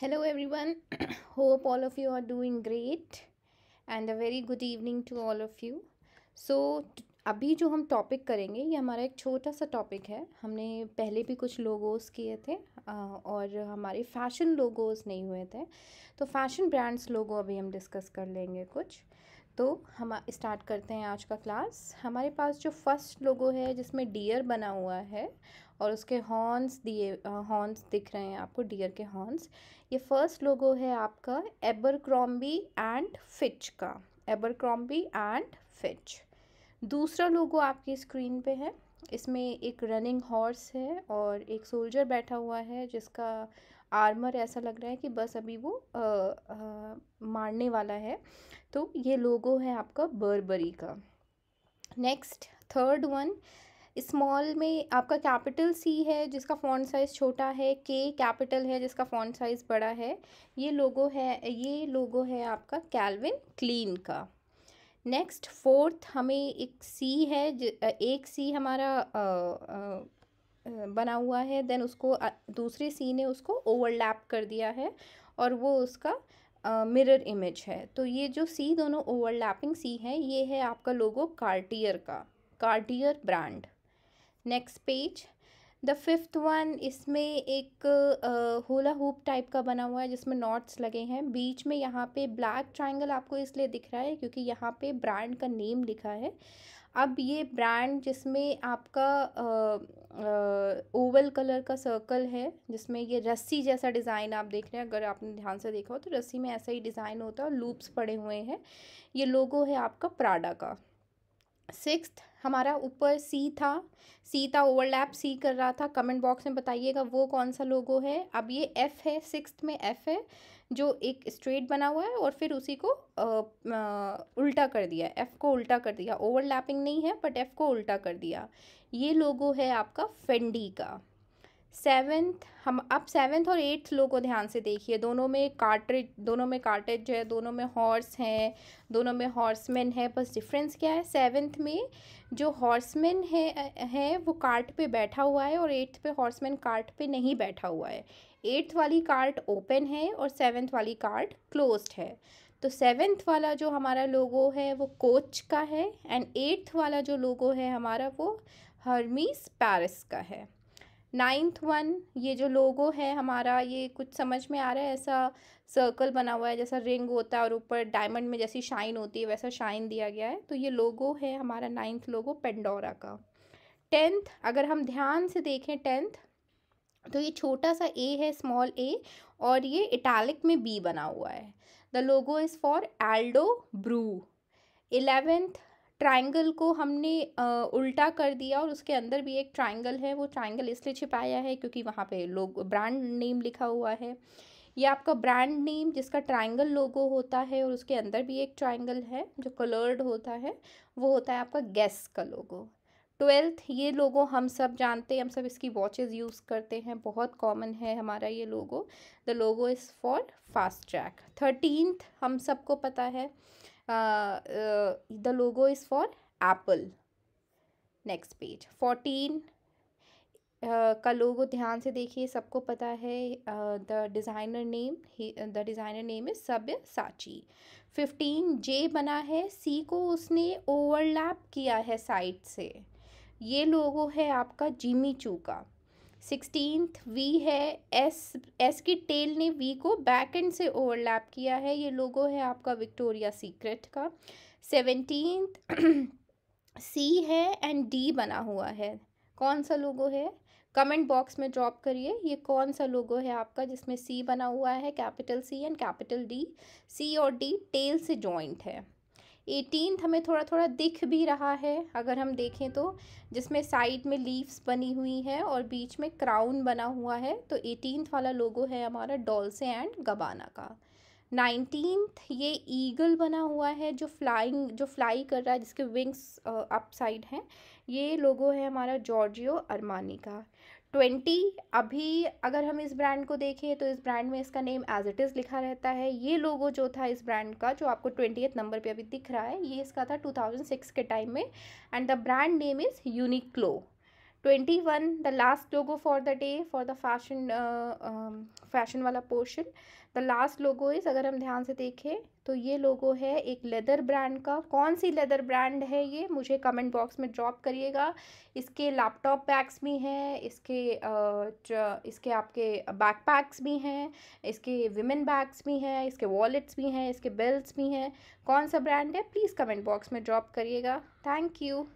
hello everyone hope all of you are doing great and a very good evening to all of you so अभी जो हम topic करेंगे ये हमारा एक छोटा सा टॉपिक है हमने पहले भी कुछ लोगोस किए थे और हमारे फ़ैशन लोगोस नहीं हुए थे तो फ़ैशन ब्रांड्स लोगो अभी हम डिस्कस कर लेंगे कुछ तो हम स्टार्ट करते हैं आज का क्लास हमारे पास जो फर्स्ट लोगो है जिसमें डियर बना हुआ है और उसके हॉर्न्स दिए हॉर्न्स दिख रहे हैं आपको डियर के हॉर्न्स ये फर्स्ट लोगो है आपका एबर क्रॉम्बी एंड फिच का एबर क्रॉम्बी एंड फिच दूसरा लोगो आपकी स्क्रीन पे है इसमें एक रनिंग हॉर्स है और एक सोल्जर बैठा हुआ है जिसका आर्मर ऐसा लग रहा है कि बस अभी वो आ, आ, मारने वाला है तो ये लोगो है आपका बर्बरी का नेक्स्ट थर्ड वन स्मॉल में आपका कैपिटल सी है जिसका फ़ॉन्ट साइज़ छोटा है के कैपिटल है जिसका फ़ॉन्ट साइज़ बड़ा है ये लोगो है ये लोगो है आपका कैलविन क्लीन का नेक्स्ट फोर्थ हमें एक सी है एक सी हमारा आ, आ, बना हुआ है देन उसको दूसरे सी ने उसको ओवरलैप कर दिया है और वो उसका मिरर uh, इमेज है तो ये जो सी दोनों ओवरलैपिंग सी है ये है आपका लोगो कार्टियर का Cartier brand next page the fifth one इसमें एक होला हुप टाइप का बना हुआ है जिसमें नॉट्स लगे हैं बीच में यहाँ पे ब्लैक ट्राइंगल आपको इसलिए दिख रहा है क्योंकि यहाँ पे ब्रांड का नेम लिखा है अब ये ब्रांड जिसमें आपका ओवल कलर का सर्कल है जिसमें ये रस्सी जैसा डिज़ाइन आप देख रहे हैं अगर आपने ध्यान से देखा हो तो रस्सी में ऐसा ही डिज़ाइन होता है लूप्स पड़े हुए हैं ये लोगो है आपका प्राडा का सिक्स्थ हमारा ऊपर सी था सी था ओवरलैप सी कर रहा था कमेंट बॉक्स में बताइएगा वो कौन सा लोगो है अब ये एफ़ है सिक्स में एफ़ है जो एक स्ट्रेट बना हुआ है और फिर उसी को आ, आ, उल्टा कर दिया एफ़ को उल्टा कर दिया ओवरलैपिंग नहीं है बट एफ़ को उल्टा कर दिया ये लोगो है आपका फेंडी का सेवन्थ हम अब सेवन्थ और एट्थ लो को ध्यान से देखिए दोनों में कार्टेज दोनों में कार्टेज है दोनों में हॉर्स हैं दोनों में हॉर्समैन है बस डिफरेंस क्या है सेवन्थ में जो हॉर्समैन है है वो कार्ट पे बैठा हुआ है और एट्थ पे हॉर्समैन कार्ट पे नहीं बैठा हुआ है एट्थ वाली कार्ट ओपन है और सेवन्थ वाली कार्ट क्लोज्ड है तो सेवेंथ वाला जो हमारा लोगो है वो कोच का है एंड एट्थ वाला जो लोगो है हमारा वो हर्मीस पैरिस का है नाइन्थ वन ये जो लोगो है हमारा ये कुछ समझ में आ रहा है ऐसा सर्कल बना हुआ है जैसा रिंग होता है और ऊपर डायमंड में जैसी शाइन होती है वैसा शाइन दिया गया है तो ये लोगो है हमारा नाइन्थ लोगो पेंडोरा का टेंथ अगर हम ध्यान से देखें टेंथ तो ये छोटा सा ए है स्मॉल ए और ये इटालिक में बी बना हुआ है the logo is for Aldo Brue eleventh triangle को हमने उल्टा कर दिया और उसके अंदर भी एक ट्रायंगल है वो ट्रायंगल इसलिए छिपाया है क्योंकि वहाँ पे लोग ब्रांड नेम लिखा हुआ है ये आपका ब्रांड नेम जिसका ट्रायंगल लोगो होता है और उसके अंदर भी एक ट्रायंगल है जो कलर्ड होता है वो होता है आपका गैस का लोगो ट्वेल्थ ये लोगो हम सब जानते हैं हम सब इसकी वॉचेस यूज़ करते हैं बहुत कॉमन है हमारा ये logo the logo is for Fastrack thirteenth हम सबको पता है the logo is for Apple next page fourteen का लोगो ध्यान से देखिए सबको पता है the designer name the designer name is Sabyasachi fifteen जे बना है सी को उसने ओवरलैप किया है साइड से ये लोगो है आपका जिमी चू का सिक्सटीनथ वी है एस एस की टेल ने वी को बैक एंड से ओवरलैप किया है ये लोगो है आपका विक्टोरिया सीक्रेट का सेवनटीनथ सी है एंड डी बना हुआ है कौन सा लोगो है कमेंट बॉक्स में ड्रॉप करिए ये कौन सा लोगो है आपका जिसमें सी बना हुआ है capital C and capital D C और डी टेल से जॉइंट है एटीन हमें थोड़ा थोड़ा दिख भी रहा है अगर हम देखें तो जिसमें साइड में लीव्स बनी हुई हैं और बीच में क्राउन बना हुआ है तो एटीन वाला लोगो है हमारा डोल्से एंड गबाना का नाइनटीन ये ईगल बना हुआ है जो फ्लाइंग जो फ्लाई कर रहा है जिसके विंग्स अप साइड हैं ये लोगो है हमारा जॉर्जियो अरमानी का ट्वेंटी अभी अगर हम इस ब्रांड को देखें तो इस ब्रांड में इसका नेम एज इट इज़ लिखा रहता है ये लोगो जो था इस ब्रांड का जो आपको ट्वेंटी नंबर पे अभी दिख रहा है ये इसका था टू थाउजेंड सिक्स के टाइम में and the brand name is Uniqlo twenty one the last logo for the day for the fashion fashion वाला portion the last logo is अगर हम ध्यान से देखें तो ये लोगो है एक लेदर ब्रांड का कौन सी लेदर ब्रांड है ये मुझे कमेंट बॉक्स में ड्रॉप करिएगा इसके लैपटॉप बैग्स भी हैं इसके uh, इसके आपके बैकपैक्स भी हैं इसके विमेन बैग्स भी हैं इसके वॉलेट्स भी हैं इसके बेल्ट भी हैं कौन सा ब्रांड है प्लीज़ कमेंट बॉक्स में ड्रॉप करिएगा थैंक यू